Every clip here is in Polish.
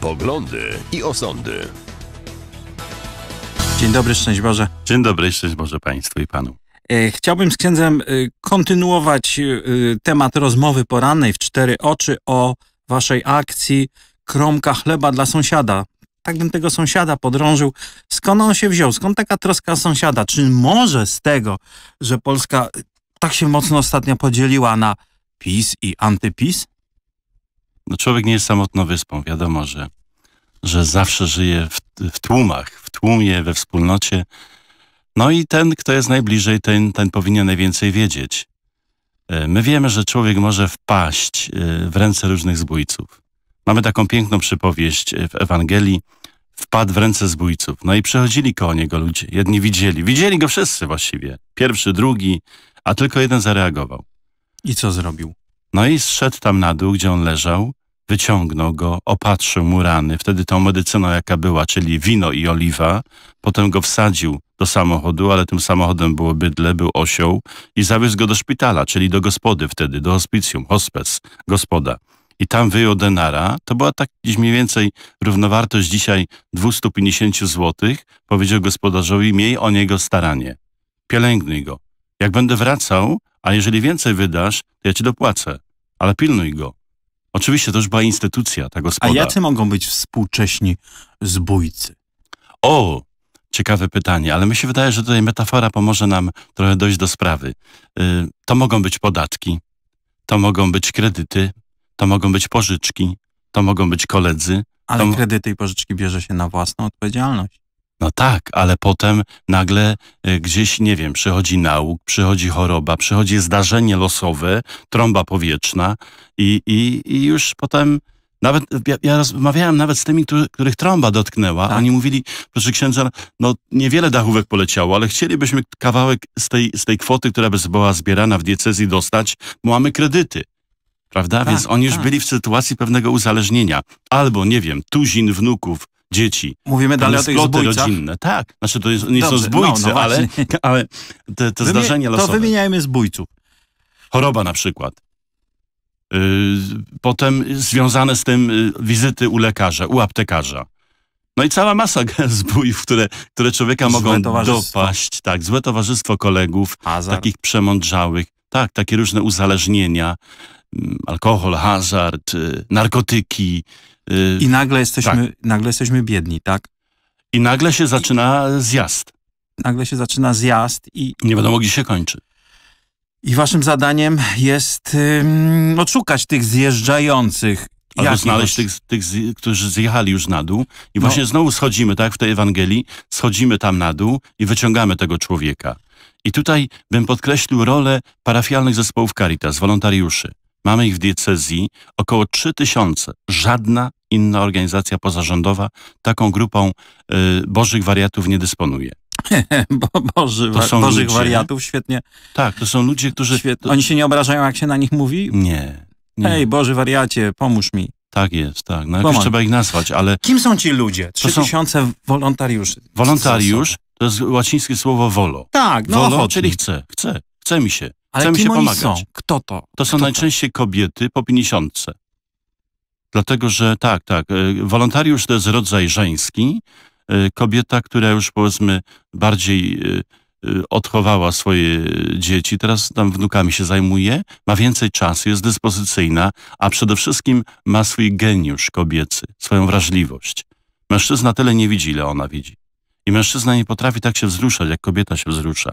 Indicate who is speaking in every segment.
Speaker 1: poglądy i osądy.
Speaker 2: Dzień dobry, szczęść Boże. Dzień dobry, szczęść Boże
Speaker 1: Państwu i Panu.
Speaker 2: E, chciałbym z księdzem e, kontynuować e, temat rozmowy porannej w cztery oczy o waszej akcji Kromka chleba dla sąsiada. Tak bym tego sąsiada podrążył. Skąd on się wziął? Skąd taka troska sąsiada? Czy może z tego, że Polska tak się mocno ostatnio podzieliła na PiS i antypis? no człowiek nie jest
Speaker 1: samotną wyspą. Wiadomo, że, że zawsze żyje w, w tłumach, w tłumie, we wspólnocie. No i ten, kto jest najbliżej, ten, ten powinien najwięcej wiedzieć. E, my wiemy, że człowiek może wpaść e, w ręce różnych zbójców. Mamy taką piękną przypowieść e, w Ewangelii. Wpadł w ręce zbójców. No i przechodzili koło niego ludzie. Jedni widzieli. Widzieli go wszyscy właściwie. Pierwszy, drugi, a tylko jeden zareagował. I co zrobił? No i zszedł tam na dół, gdzie on leżał wyciągnął go, opatrzył mu rany, wtedy tą medycyną, jaka była, czyli wino i oliwa, potem go wsadził do samochodu, ale tym samochodem było bydle, był osioł i zawiózł go do szpitala, czyli do gospody wtedy, do hospicjum, hospes, gospoda. I tam wyjął denara, to była tak gdzieś mniej więcej równowartość dzisiaj 250 zł, powiedział gospodarzowi, miej o niego staranie, pielęgnuj go. Jak będę wracał, a jeżeli więcej wydasz, to ja ci dopłacę, ale pilnuj go. Oczywiście, to już była instytucja, ta gospoda. A jacy mogą być współcześni zbójcy? O, ciekawe pytanie, ale mi się wydaje, że tutaj metafora pomoże nam trochę dojść do sprawy. Y, to mogą być podatki, to mogą być kredyty, to mogą być pożyczki, to mogą być koledzy. Ale to... kredyty i pożyczki bierze się na własną odpowiedzialność. No tak, ale potem nagle y, gdzieś, nie wiem, przychodzi nauk, przychodzi choroba, przychodzi zdarzenie losowe, trąba powietrzna i, i, i już potem... Nawet ja, ja, rozmawiałem nawet z tymi, których, których trąba dotknęła. Tak. Oni mówili, proszę księdza, no niewiele dachówek poleciało, ale chcielibyśmy kawałek z tej, z tej kwoty, która by była zbierana w diecezji dostać, bo mamy kredyty. Prawda? Tak, Więc oni już tak. byli w sytuacji pewnego uzależnienia. Albo, nie wiem, tuzin wnuków dzieci. Mówimy dalej o tych zbójcach. rodzinne. Tak, znaczy to jest, nie Dobrze, są no, zbójcy, no, no ale, ale te, te Wymi zdarzenia losowe. To
Speaker 2: wymieniajmy zbójców.
Speaker 1: Choroba na przykład. Y, potem związane z tym y, wizyty u lekarza, u aptekarza. No i cała masa zbójów, które, które człowieka złe mogą dopaść. Tak, złe towarzystwo kolegów, Hazard. takich przemądrzałych. Tak, takie różne uzależnienia. Mm, alkohol, hazard, y, narkotyki, Yy, I
Speaker 2: nagle jesteśmy, tak. nagle jesteśmy biedni, tak? I nagle się zaczyna zjazd. Nagle się zaczyna zjazd i... Nie wiadomo, gdzie się kończy. I waszym zadaniem jest yy, odszukać tych zjeżdżających. Albo Jakich znaleźć
Speaker 1: tych, tych, którzy zjechali już na dół. I no. właśnie znowu schodzimy, tak w tej Ewangelii, schodzimy tam na dół i wyciągamy tego człowieka. I tutaj bym podkreślił rolę parafialnych zespołów Caritas, wolontariuszy. Mamy ich w diecezji około 3000. Żadna inna organizacja pozarządowa taką grupą y, bożych wariatów nie
Speaker 2: dysponuje. Bo, boży, to są bożych ludzie, wariatów, świetnie. Tak, to są ludzie, którzy... Świetnie. Oni się nie obrażają, jak się na nich mówi? Nie. nie. Hej, Boży wariacie, pomóż mi. Tak jest, tak. No jakoś trzeba ich nazwać, ale... Kim są ci ludzie? Trzy tysiące są... wolontariuszy. Wolontariusz
Speaker 1: to jest łacińskie słowo volo. Tak, no Volo, ochotnik. czyli chcę, chcę, chce mi się. Ale Chcemy mi się pomagać. Są? Kto to? To są Kto najczęściej to? kobiety po 50. Dlatego, że tak, tak, e, wolontariusz to jest rodzaj żeński. E, kobieta, która już powiedzmy bardziej e, odchowała swoje dzieci, teraz tam wnukami się zajmuje, ma więcej czasu, jest dyspozycyjna, a przede wszystkim ma swój geniusz kobiecy, swoją wrażliwość. Mężczyzna tyle nie widzi, ile ona widzi. I mężczyzna nie potrafi tak się wzruszać, jak kobieta się wzrusza.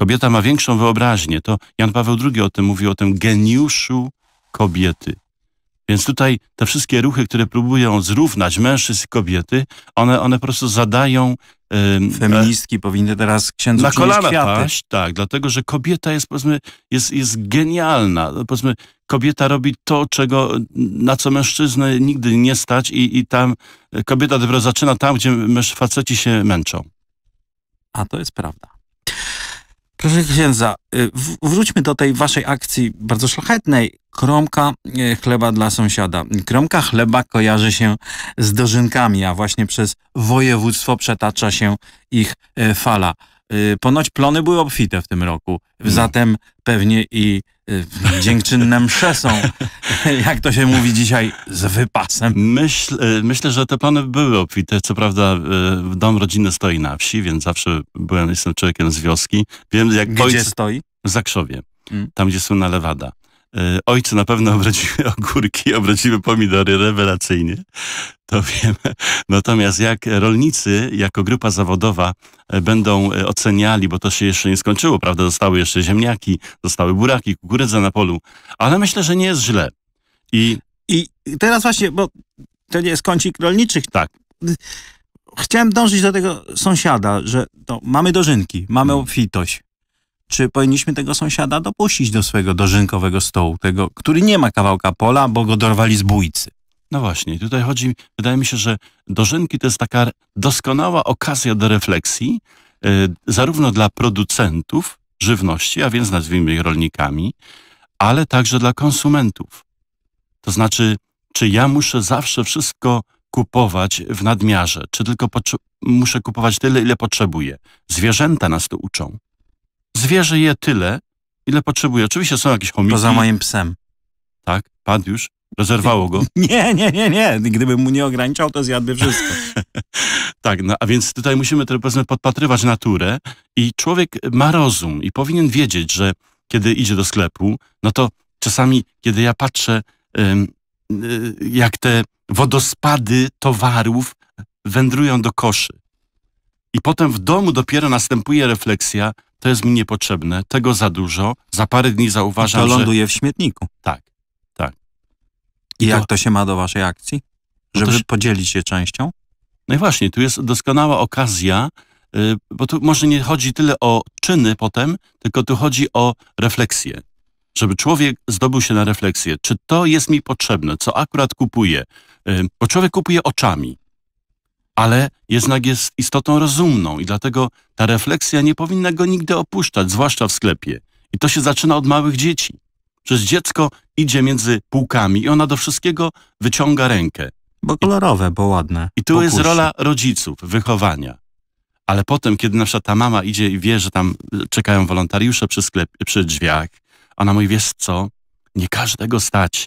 Speaker 1: Kobieta ma większą wyobraźnię. To Jan Paweł II o tym mówił, o tym geniuszu kobiety. Więc tutaj te wszystkie ruchy, które próbują zrównać mężczyzn i kobiety, one, one po prostu zadają... Ym, Feministki
Speaker 2: e, powinny teraz
Speaker 1: księdzu Na kolana paść, tak, dlatego że kobieta jest, powiedzmy, jest, jest genialna. Powiedzmy, kobieta robi to, czego, na co mężczyzny nigdy nie stać i, i tam kobieta dopiero zaczyna tam, gdzie faceci się męczą.
Speaker 2: A to jest prawda. Proszę księdza, y, wróćmy do tej waszej akcji bardzo szlachetnej. Kromka y, chleba dla sąsiada. Kromka chleba kojarzy się z dożynkami, a właśnie przez województwo przetacza się ich y, fala. Y, ponoć plony były obfite w tym roku, zatem pewnie i y, dziękczynne msze są, jak to się mówi dzisiaj, z
Speaker 1: wypasem. Myśl, y, myślę, że te plany były obfite. Co prawda dom rodziny stoi na wsi, więc zawsze byłem, jestem człowiekiem z wioski. Wiem, jak Gdzie ojc... stoi? W Zakrzowie, mm. tam gdzie słynna lewada. E, ojcu na pewno obrodziły ogórki, obrodziły pomidory rewelacyjnie, to wiemy. Natomiast jak rolnicy jako grupa zawodowa e, będą e, oceniali, bo to się jeszcze nie skończyło, prawda? Zostały jeszcze ziemniaki, zostały buraki, kukurydza na polu, ale myślę, że nie jest źle. I, I teraz właśnie,
Speaker 2: bo to nie jest kącik rolniczych, tak chciałem dążyć do tego sąsiada, że mamy dożynki, mamy mm. obfitość, czy powinniśmy tego sąsiada dopuścić do swojego dożynkowego stołu, tego, który nie ma kawałka pola, bo go dorwali zbójcy.
Speaker 1: No właśnie, tutaj chodzi, wydaje mi się, że dożynki to jest taka doskonała okazja do refleksji, yy, zarówno dla producentów żywności, a więc nazwijmy ich rolnikami, ale także dla konsumentów. To znaczy, czy ja muszę zawsze wszystko kupować w nadmiarze, czy tylko muszę kupować tyle, ile potrzebuję. Zwierzęta nas to uczą. Zwierzę je tyle, ile potrzebuje. Oczywiście są jakieś chomiki. Poza moim psem. Tak, padł już. Rozerwało go.
Speaker 2: Nie, nie, nie, nie. Gdybym mu nie ograniczał, to zjadłby wszystko.
Speaker 1: tak, no, a więc tutaj musimy powiedzmy podpatrywać naturę i człowiek ma rozum i powinien wiedzieć, że kiedy idzie do sklepu, no to czasami, kiedy ja patrzę, y, jak te wodospady towarów wędrują do koszy. I potem w domu dopiero następuje refleksja, to jest mi niepotrzebne, tego za dużo, za parę dni zauważam, to że... To ląduje w śmietniku. Tak, tak. I, I jak to... się ma do waszej akcji? No Żeby no się... podzielić się częścią? No i właśnie, tu jest doskonała okazja, yy, bo tu może nie chodzi tyle o czyny potem, tylko tu chodzi o refleksję. Żeby człowiek zdobył się na refleksję, czy to jest mi potrzebne, co akurat kupuję. Yy, bo człowiek kupuje oczami ale jednak jest istotą rozumną i dlatego ta refleksja nie powinna go nigdy opuszczać, zwłaszcza w sklepie. I to się zaczyna od małych dzieci. Przecież dziecko idzie między półkami i ona do wszystkiego wyciąga rękę.
Speaker 2: Bo kolorowe, bo ładne. I tu jest
Speaker 1: rola rodziców, wychowania. Ale potem, kiedy nasza ta mama idzie i wie, że tam czekają wolontariusze przy, sklepie, przy drzwiach, ona mówi, wiesz co, nie każdego stać.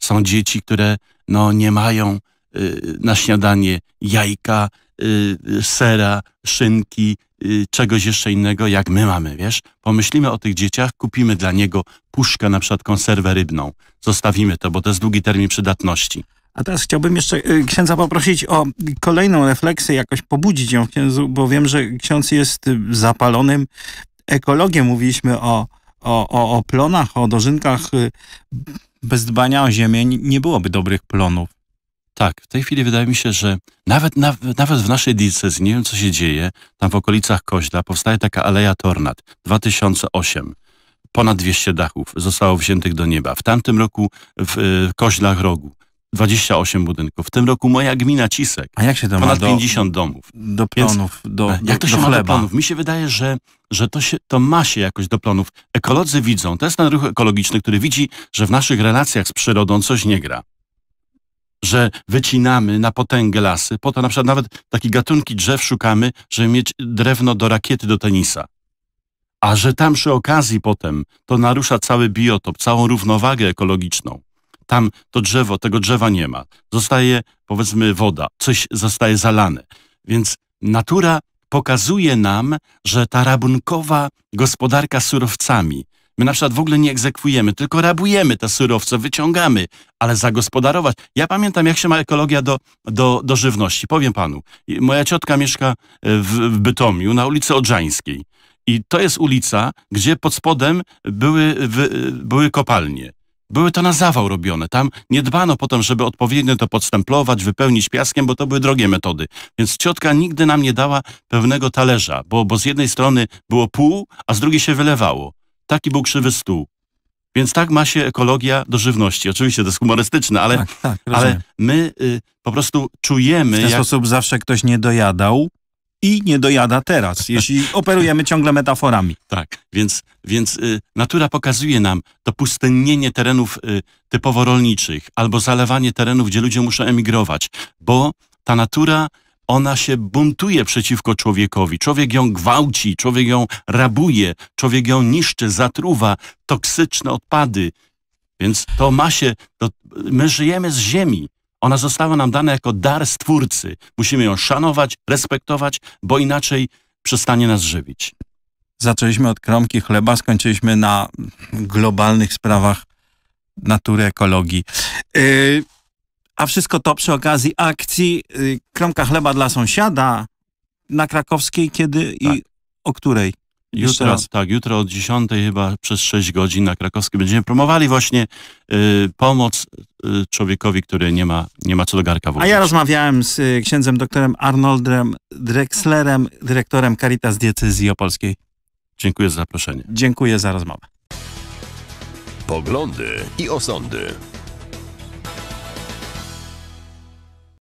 Speaker 1: Są dzieci, które no, nie mają Y, na śniadanie jajka, y, sera, szynki, y, czegoś jeszcze innego, jak my mamy, wiesz? Pomyślimy o tych dzieciach, kupimy dla niego puszkę, na przykład konserwę rybną. Zostawimy to, bo to jest długi termin przydatności.
Speaker 2: A teraz chciałbym jeszcze księdza poprosić o kolejną refleksję, jakoś pobudzić ją księdzu, bo wiem, że ksiądz jest zapalonym ekologiem. Mówiliśmy o, o, o, o plonach, o dożynkach. Bez dbania o ziemię nie byłoby dobrych plonów.
Speaker 1: Tak, w tej chwili wydaje mi się, że nawet, nawet, nawet w naszej diecezji, nie wiem co się dzieje, tam w okolicach Koźla powstaje taka Aleja Tornad 2008. Ponad 200 dachów zostało wziętych do nieba. W tamtym roku w y, Koźlach Rogu 28 budynków. W tym roku moja gmina Cisek. A jak się to Ponad ma 50 domów. Do plonów, do, e, jak to się do ma do plonów? Mi się wydaje, że, że to, się, to ma się jakoś do plonów. Ekolodzy widzą, to jest ten ruch ekologiczny, który widzi, że w naszych relacjach z przyrodą coś nie gra że wycinamy na potęgę lasy, po to na przykład nawet takie gatunki drzew szukamy, żeby mieć drewno do rakiety do tenisa. A że tam przy okazji potem to narusza cały biotop, całą równowagę ekologiczną. Tam to drzewo, tego drzewa nie ma. Zostaje, powiedzmy, woda, coś zostaje zalane. Więc natura pokazuje nam, że ta rabunkowa gospodarka surowcami My na przykład w ogóle nie egzekwujemy, tylko rabujemy te surowce, wyciągamy, ale zagospodarować. Ja pamiętam, jak się ma ekologia do, do, do żywności. Powiem panu, moja ciotka mieszka e, w, w Bytomiu na ulicy Odrzańskiej. I to jest ulica, gdzie pod spodem były, w, były kopalnie. Były to na zawał robione. Tam nie dbano potem, żeby odpowiednio to podstemplować, wypełnić piaskiem, bo to były drogie metody. Więc ciotka nigdy nam nie dała pewnego talerza, bo, bo z jednej strony było pół, a z drugiej się wylewało taki był krzywy stół. Więc tak ma się ekologia do żywności. Oczywiście to jest humorystyczne, ale, tak,
Speaker 2: tak, ale
Speaker 1: my y, po prostu czujemy... W ten jak... sposób zawsze ktoś nie dojadał i nie
Speaker 2: dojada teraz, jeśli operujemy ciągle metaforami.
Speaker 1: Tak, więc, więc y, natura pokazuje nam to pustynnienie terenów y, typowo rolniczych albo zalewanie terenów, gdzie ludzie muszą emigrować, bo ta natura ona się buntuje przeciwko człowiekowi. Człowiek ją gwałci, człowiek ją rabuje, człowiek ją niszczy, zatruwa, toksyczne odpady. Więc to ma się, to my żyjemy z ziemi. Ona została nam dana jako dar Stwórcy. Musimy ją szanować, respektować, bo inaczej
Speaker 2: przestanie nas żywić. Zaczęliśmy od kromki chleba, skończyliśmy na globalnych sprawach natury, ekologii. Yy... A wszystko to przy okazji akcji y, Kromka Chleba dla Sąsiada na Krakowskiej, kiedy tak. i o której? Jutro, raz.
Speaker 1: Tak, jutro od 10 chyba przez 6 godzin na Krakowskiej będziemy promowali właśnie y, pomoc y, człowiekowi, który nie ma, nie ma co do garka włożyć.
Speaker 2: A ja rozmawiałem z y, księdzem doktorem Arnoldem Drexlerem, dyrektorem Caritas Diecezji Opolskiej. Dziękuję za zaproszenie. Dziękuję za rozmowę. Poglądy i osądy.